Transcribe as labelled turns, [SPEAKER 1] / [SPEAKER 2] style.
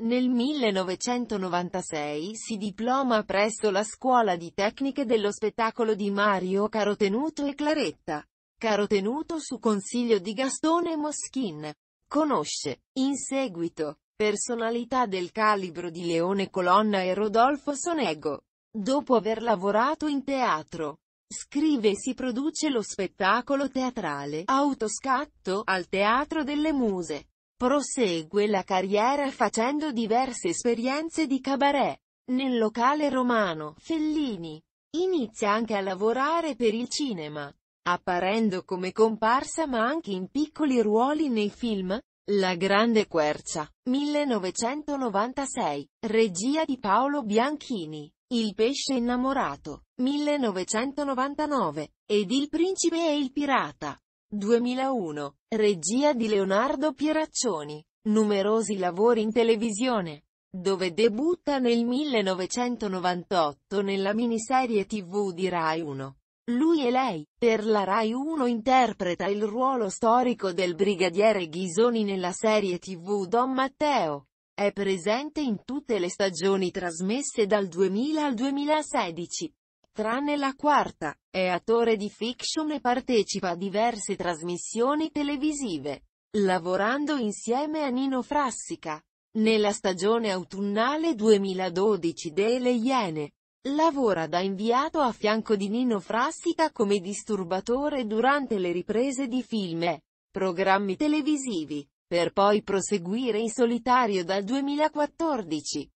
[SPEAKER 1] Nel 1996 si diploma presso la Scuola di Tecniche dello Spettacolo di Mario Carotenuto e Claretta. Carotenuto su consiglio di Gastone Moschin. Conosce, in seguito, personalità del calibro di Leone Colonna e Rodolfo Sonego. Dopo aver lavorato in teatro, scrive e si produce lo spettacolo teatrale Autoscatto al Teatro delle Muse. Prosegue la carriera facendo diverse esperienze di cabaret. Nel locale romano, Fellini inizia anche a lavorare per il cinema, apparendo come comparsa ma anche in piccoli ruoli nei film La Grande Quercia, 1996, regia di Paolo Bianchini, Il pesce innamorato, 1999, ed Il principe e il pirata, 2001. Regia di Leonardo Pieraccioni. Numerosi lavori in televisione. Dove debutta nel 1998 nella miniserie tv di Rai 1. Lui e lei, per la Rai 1 interpreta il ruolo storico del brigadiere Ghisoni nella serie tv Don Matteo. È presente in tutte le stagioni trasmesse dal 2000 al 2016. Tranne la quarta, è attore di fiction e partecipa a diverse trasmissioni televisive, lavorando insieme a Nino Frassica. Nella stagione autunnale 2012 delle Iene, lavora da inviato a fianco di Nino Frassica come disturbatore durante le riprese di film e programmi televisivi, per poi proseguire in solitario dal 2014.